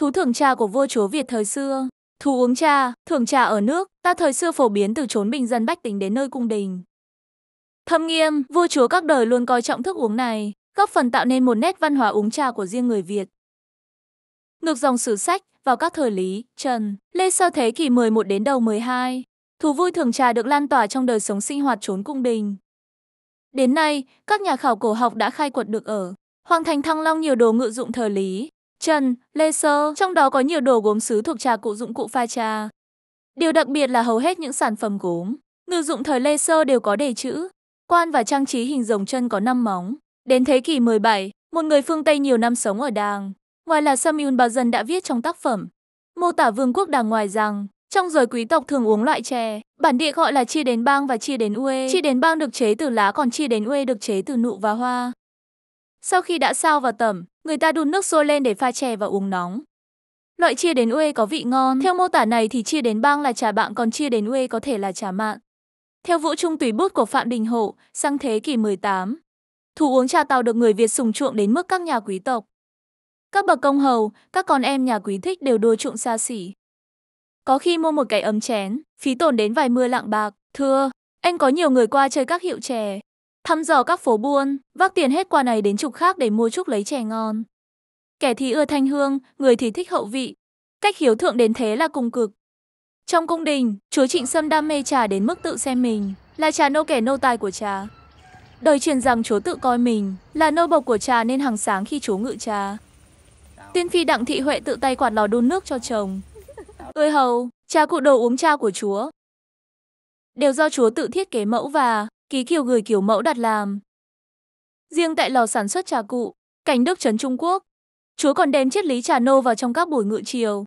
thú thưởng trà của vua chúa Việt thời xưa. Thú uống trà, thưởng trà ở nước, ta thời xưa phổ biến từ chốn bình dân bách tính đến nơi cung đình. Thâm nghiêm, vua chúa các đời luôn coi trọng thức uống này, góp phần tạo nên một nét văn hóa uống trà của riêng người Việt. Ngược dòng sử sách, vào các thời Lý, Trần, Lê sơ thế kỷ 11 đến đầu 12, thú vui thưởng trà được lan tỏa trong đời sống sinh hoạt chốn cung đình. Đến nay, các nhà khảo cổ học đã khai quật được ở Hoàng thành Thăng Long nhiều đồ ngự dụng thời Lý, trần, lê sơ, trong đó có nhiều đồ gốm sứ thuộc trà cụ dụng cụ pha trà. Điều đặc biệt là hầu hết những sản phẩm gốm, ngư dụng thời lê sơ đều có đề chữ, quan và trang trí hình rồng chân có 5 móng. Đến thế kỷ 17, một người phương Tây nhiều năm sống ở Đàng, ngoài là Samuel Bazan đã viết trong tác phẩm, mô tả vương quốc Đàng ngoài rằng, trong giới quý tộc thường uống loại chè, bản địa gọi là chi đến bang và chi đến uê. Chi đến bang được chế từ lá còn chi đến uê được chế từ nụ và hoa. Sau khi đã sao và tẩm, người ta đun nước sôi lên để pha chè và uống nóng. Loại chia đến uê có vị ngon. Theo mô tả này thì chia đến bang là trà bạn còn chia đến uê có thể là trà mạn. Theo vũ trung tùy bút của Phạm Đình Hổ, sang thế kỷ 18, thủ uống trà tàu được người Việt sùng chuộng đến mức các nhà quý tộc. Các bậc công hầu, các con em nhà quý thích đều đua chuộng xa xỉ. Có khi mua một cái ấm chén, phí tổn đến vài mươi lạng bạc. Thưa, anh có nhiều người qua chơi các hiệu chè thăm dò các phố buôn, vác tiền hết qua này đến trục khác để mua chút lấy chè ngon. Kẻ thì ưa thanh hương, người thì thích hậu vị. Cách hiếu thượng đến thế là cùng cực. Trong cung đình, chúa Trịnh Sâm đam mê trà đến mức tự xem mình là trà nô kẻ nô tài của trà. Đời truyền rằng chúa tự coi mình là nô bộc của trà nên hàng sáng khi chúa ngự trà. Tiên phi Đặng Thị Huệ tự tay quạt lò đun nước cho chồng. Ơi hầu, trà cụ đồ uống trà của chúa. Đều do chúa tự thiết kế mẫu và ký kiều gửi kiểu mẫu đặt làm. Riêng tại lò sản xuất trà cụ, Cảnh Đức Trấn Trung Quốc, chúa còn đem triết lý trà nô vào trong các buổi ngự chiều.